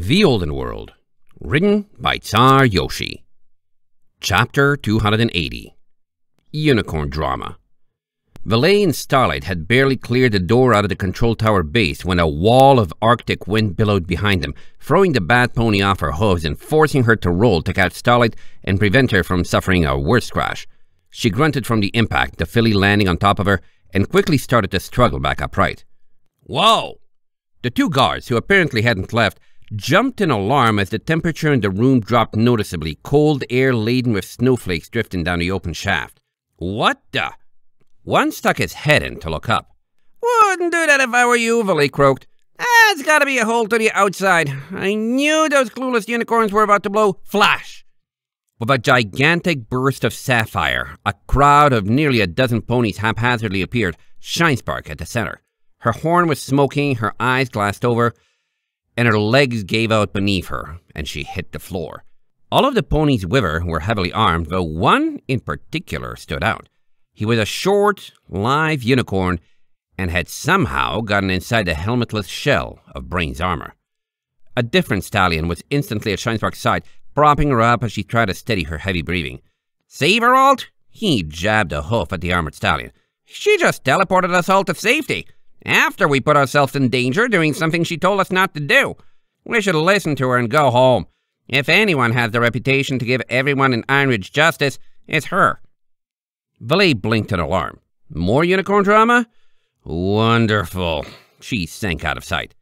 The Olden World, written by Tsar Yoshi. Chapter 280 Unicorn Drama. Valet and Starlight had barely cleared the door out of the control tower base when a wall of arctic wind billowed behind them, throwing the bad pony off her hooves and forcing her to roll to catch Starlight and prevent her from suffering a worse crash. She grunted from the impact, the filly landing on top of her, and quickly started to struggle back upright. Whoa! The two guards, who apparently hadn't left, jumped in alarm as the temperature in the room dropped noticeably, cold air laden with snowflakes drifting down the open shaft. What the? One stuck his head in to look up. Wouldn't do that if I were you, Valet croaked. Ah, it's gotta be a hole to the outside. I knew those clueless unicorns were about to blow. Flash! With a gigantic burst of sapphire, a crowd of nearly a dozen ponies haphazardly appeared, Shinespark at the center. Her horn was smoking, her eyes glassed over, and her legs gave out beneath her, and she hit the floor. All of the ponies with her were heavily armed, though one in particular stood out. He was a short, live unicorn and had somehow gotten inside the helmetless shell of Brain's armor. A different stallion was instantly at Shinespark's side, propping her up as she tried to steady her heavy breathing. Save her, Alt! He jabbed a hoof at the armored stallion. She just teleported us all to safety. After we put ourselves in danger doing something she told us not to do. We should listen to her and go home. If anyone has the reputation to give everyone in Ironridge justice, it's her. Valet blinked in alarm. More unicorn drama? Wonderful. She sank out of sight.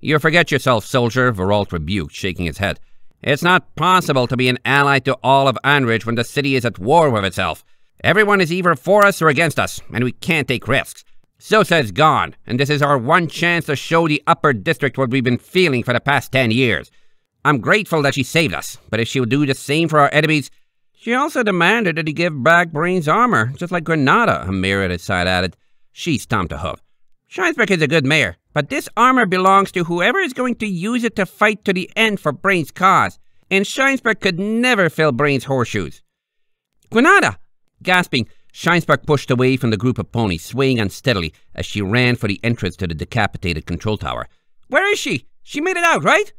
You forget yourself, soldier, Veralt rebuked, shaking his head. It's not possible to be an ally to all of Ironridge when the city is at war with itself. Everyone is either for us or against us, and we can't take risks. So has gone, and this is our one chance to show the upper district what we've been feeling for the past 10 years. I'm grateful that she saved us, but if she would do the same for our enemies, she also demanded that he give back Brain's armor, just like Granada, Amir at his side added. She stomped a hoof. Scheinsbeck is a good mayor, but this armor belongs to whoever is going to use it to fight to the end for Brain's cause, and Scheinsbeck could never fill Brain's horseshoes. Granada! Gasping, Scheinsberg pushed away from the group of ponies, swaying unsteadily as she ran for the entrance to the decapitated control tower. Where is she? She made it out, right?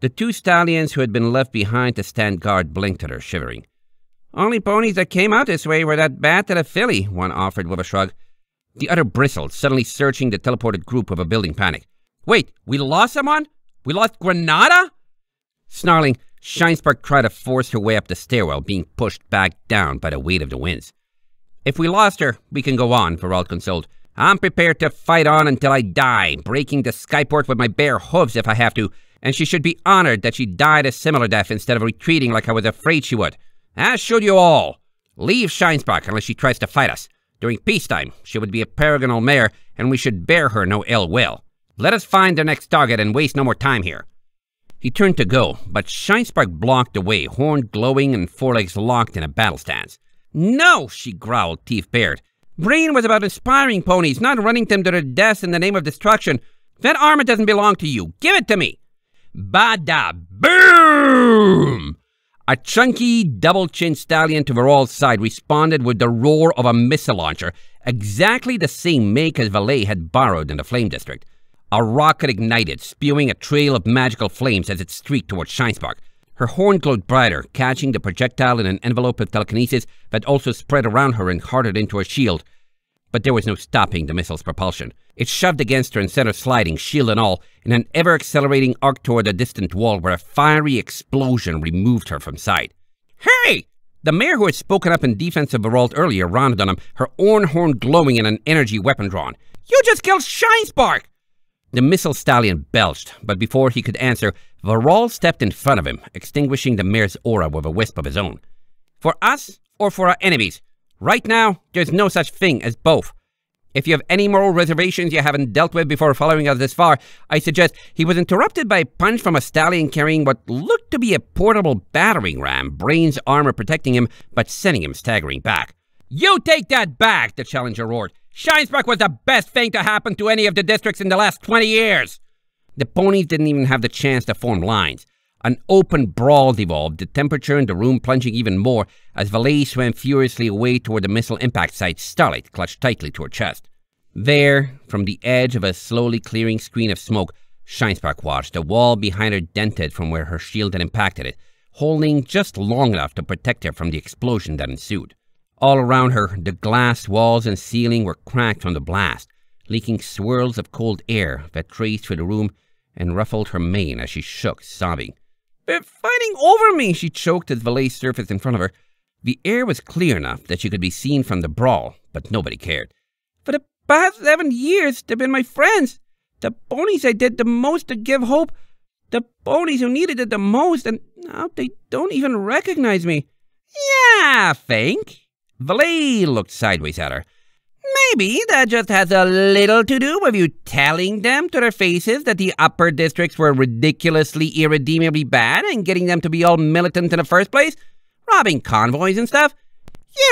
The two stallions who had been left behind to stand guard blinked at her, shivering. Only ponies that came out this way were that bat and a filly, one offered with a shrug. The other bristled, suddenly searching the teleported group with a building panic. Wait, we lost someone? We lost Granada? Snarling, Scheinsberg tried to force her way up the stairwell, being pushed back down by the weight of the winds. If we lost her, we can go on, Verald consoled. I'm prepared to fight on until I die, breaking the skyport with my bare hooves if I have to, and she should be honored that she died a similar death instead of retreating like I was afraid she would. As should you all. Leave Shinespark unless she tries to fight us. During peacetime, she would be a paragonal mare, and we should bear her no ill will. Let us find our next target and waste no more time here. He turned to go, but Shinespark blocked the way, horn glowing and forelegs locked in a battle stance. No, she growled, teeth bared. Brain was about inspiring ponies, not running them to their deaths in the name of destruction. That armor doesn't belong to you. Give it to me. Bada boom! A chunky, double chinned stallion to Veral's side responded with the roar of a missile launcher, exactly the same make as Valet had borrowed in the Flame District. A rocket ignited, spewing a trail of magical flames as it streaked towards Shinespark. Her horn glowed brighter, catching the projectile in an envelope of telekinesis that also spread around her and hardened into a shield. But there was no stopping the missile's propulsion. It shoved against her and sent her sliding, shield and all, in an ever accelerating arc toward a distant wall where a fiery explosion removed her from sight. Hey! The mayor who had spoken up in defense of Beralt earlier rounded on him, her own horn glowing and an energy weapon drawn. You just killed Shinespark! The missile stallion belched, but before he could answer, Varal stepped in front of him, extinguishing the mayor's aura with a wisp of his own. For us or for our enemies? Right now, there's no such thing as both. If you have any moral reservations you haven't dealt with before following us this far, I suggest he was interrupted by a punch from a stallion carrying what looked to be a portable battering ram, Brain's armor protecting him, but sending him staggering back. You take that back, the challenger roared. Shinespark was the best thing to happen to any of the districts in the last 20 years. The ponies didn't even have the chance to form lines. An open brawl devolved. the temperature in the room plunging even more as Valet swam furiously away toward the missile impact site, Starlight clutched tightly to her chest. There, from the edge of a slowly clearing screen of smoke, Shinespark watched, the wall behind her dented from where her shield had impacted it, holding just long enough to protect her from the explosion that ensued. All around her, the glass walls and ceiling were cracked from the blast, leaking swirls of cold air that traced through the room and ruffled her mane as she shook, sobbing. They're fighting over me, she choked as the surfaced in front of her. The air was clear enough that she could be seen from the brawl, but nobody cared. For the past seven years, they've been my friends. The ponies I did the most to give hope, the ponies who needed it the most, and now they don't even recognize me. Yeah, Fink, Valet looked sideways at her. Maybe that just has a little to do with you telling them to their faces that the upper districts were ridiculously, irredeemably bad and getting them to be all militant in the first place, robbing convoys and stuff.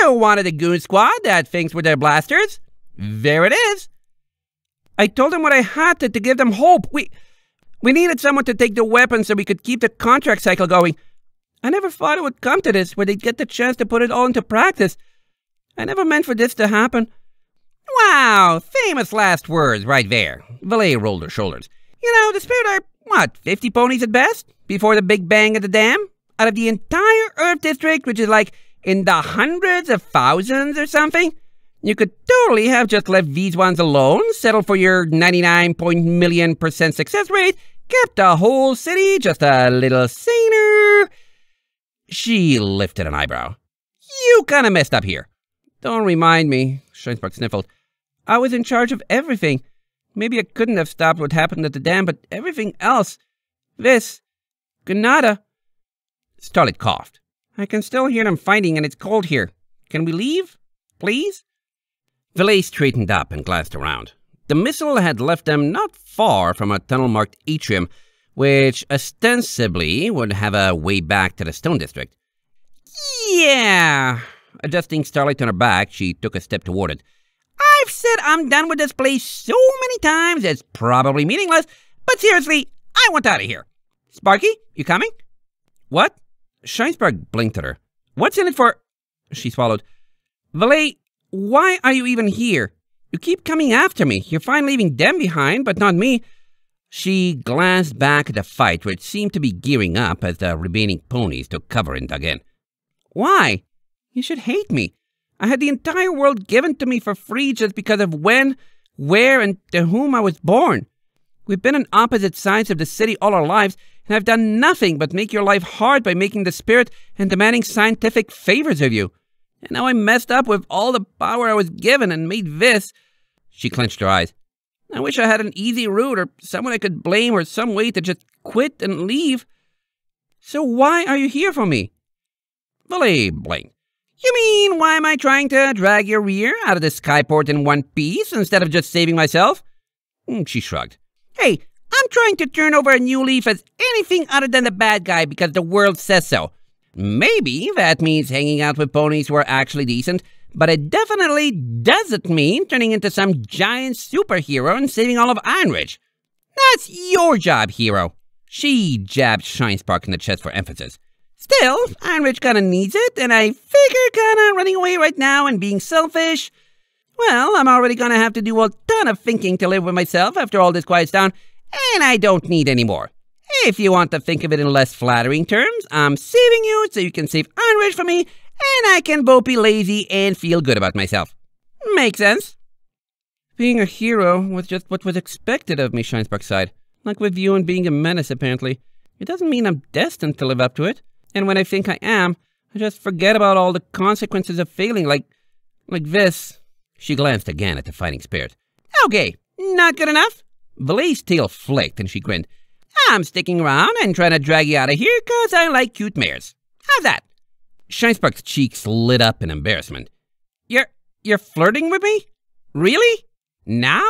You wanted a goon squad that thinks with their blasters. There it is. I told them what I had to, to give them hope. We, we needed someone to take the weapons so we could keep the contract cycle going. I never thought it would come to this, where they'd get the chance to put it all into practice. I never meant for this to happen. Wow, famous last words right there. Valet rolled her shoulders. You know, the Spirit are, what, 50 ponies at best? Before the big bang of the dam? Out of the entire Earth District, which is like in the hundreds of thousands or something? You could totally have just left these ones alone, settled for your 99 million percent success rate, kept the whole city just a little saner. She lifted an eyebrow. You kinda messed up here. Don't remind me, Scheinsberg sniffled. I was in charge of everything. Maybe I couldn't have stopped what happened at the dam, but everything else. This. Granada. Starlet coughed. I can still hear them fighting, and it's cold here. Can we leave? Please? Valet straightened up and glanced around. The missile had left them not far from a tunnel marked atrium, which ostensibly would have a way back to the stone district. Yeah, Adjusting Starlight on her back, she took a step toward it. I've said I'm done with this place so many times, it's probably meaningless, but seriously, I want out of here. Sparky, you coming? What? Scheinsberg blinked at her. What's in it for? She swallowed. Valet, why are you even here? You keep coming after me. You're fine leaving them behind, but not me. She glanced back at the fight, which seemed to be gearing up as the remaining ponies took cover and dug in. Why? You should hate me. I had the entire world given to me for free just because of when, where, and to whom I was born. We've been on opposite sides of the city all our lives, and I've done nothing but make your life hard by making the spirit and demanding scientific favors of you. And now I messed up with all the power I was given and made this. She clenched her eyes. I wish I had an easy route or someone I could blame or some way to just quit and leave. So why are you here for me? Billy Blank? You mean, why am I trying to drag your rear out of the skyport in one piece instead of just saving myself? Mm, she shrugged. Hey, I'm trying to turn over a new leaf as anything other than the bad guy because the world says so. Maybe that means hanging out with ponies who are actually decent, but it definitely doesn't mean turning into some giant superhero and saving all of Ironridge. That's your job, hero. She jabbed Shinespark in the chest for emphasis. Still, Ironridge kinda needs it, and I figure kinda running away right now and being selfish. Well, I'm already gonna have to do a ton of thinking to live with myself after all this quiets down, and I don't need any more. If you want to think of it in less flattering terms, I'm saving you so you can save Ironridge for me, and I can both be lazy and feel good about myself. Makes sense. Being a hero was just what was expected of me, Shine sighed. Like with you and being a menace, apparently. It doesn't mean I'm destined to live up to it. And when I think I am, I just forget about all the consequences of failing like, like this. She glanced again at the fighting spirit. Okay, not good enough? Blaze tail flicked and she grinned. I'm sticking around and trying to drag you out of here 'cause I like cute mares. How's that? Shinespark's cheeks lit up in embarrassment. You're, you're flirting with me? Really? Now?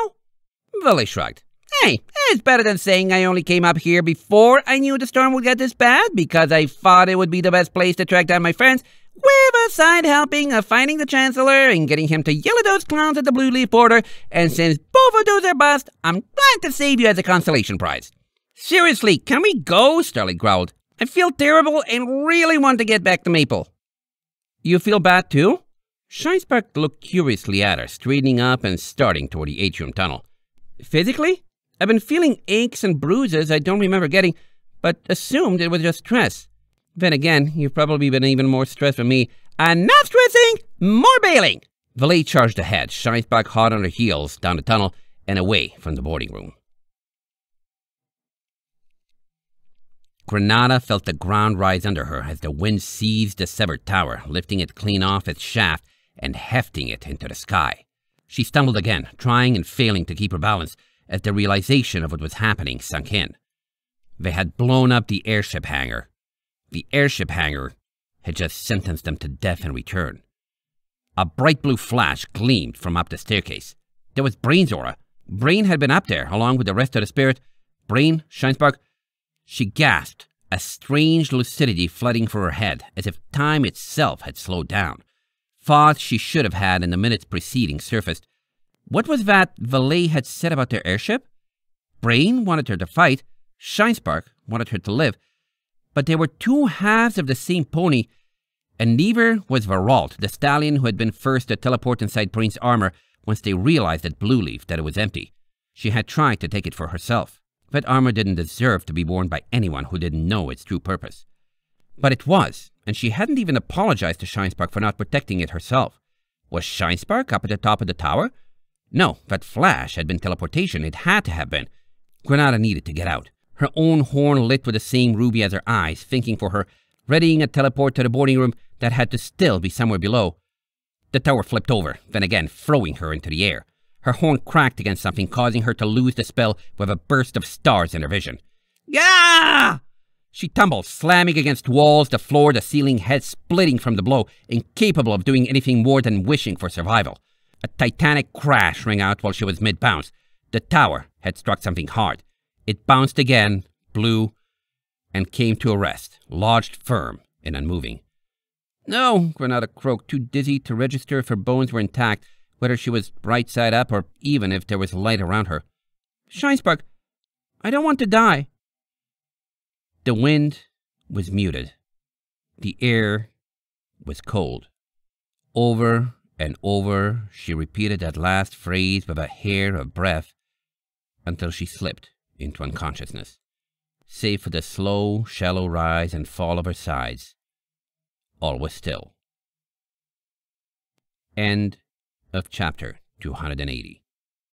Billy shrugged. Hey, it's better than saying I only came up here before I knew the storm would get this bad because I thought it would be the best place to track down my friends with a side helping of finding the Chancellor and getting him to yell at those clowns at the Blue Leaf Border. And since both of those are bust, I'm glad to save you as a consolation prize. Seriously, can we go? Starling growled. I feel terrible and really want to get back to Maple. You feel bad too? Scheisberg looked curiously at her, straightening up and starting toward the atrium tunnel. Physically? I've been feeling aches and bruises I don't remember getting, but assumed it was just stress. Then again, you've probably been even more stressed than me. And not stressing, more bailing! Valet charged ahead, back hot on her heels, down the tunnel, and away from the boarding room. Granada felt the ground rise under her as the wind seized the severed tower, lifting it clean off its shaft and hefting it into the sky. She stumbled again, trying and failing to keep her balance, as the realization of what was happening sunk in. They had blown up the airship hangar. The airship hangar had just sentenced them to death in return. A bright blue flash gleamed from up the staircase. There was Brain's aura. Brain had been up there, along with the rest of the spirit. Brain, Shinespark. She gasped, a strange lucidity flooding through her head, as if time itself had slowed down. Thoughts she should have had in the minutes preceding surfaced, what was that Valet had said about their airship? Brain wanted her to fight, Shinespark wanted her to live, but they were two halves of the same pony, and neither was Varalt, the stallion who had been first to teleport inside Brain's armor once they realized at Blue Leaf that it was empty. She had tried to take it for herself. That armor didn't deserve to be worn by anyone who didn't know its true purpose. But it was, and she hadn't even apologized to Shinespark for not protecting it herself. Was Shinespark up at the top of the tower? No, that flash had been teleportation. It had to have been. Granada needed to get out. Her own horn lit with the same ruby as her eyes, thinking for her, readying a teleport to the boarding room that had to still be somewhere below. The tower flipped over, then again throwing her into the air. Her horn cracked against something, causing her to lose the spell with a burst of stars in her vision. Gah! She tumbled, slamming against walls, the floor, the ceiling, head splitting from the blow, incapable of doing anything more than wishing for survival. A titanic crash rang out while she was mid bounce. The tower had struck something hard. It bounced again, blew, and came to a rest, lodged firm and unmoving. No, Granada croaked, too dizzy to register if her bones were intact, whether she was right side up or even if there was light around her. Scheinsberg, I don't want to die. The wind was muted. The air was cold. Over and over she repeated that last phrase with a hair of breath until she slipped into unconsciousness, save for the slow, shallow rise and fall of her sides. All was still. End of chapter 280.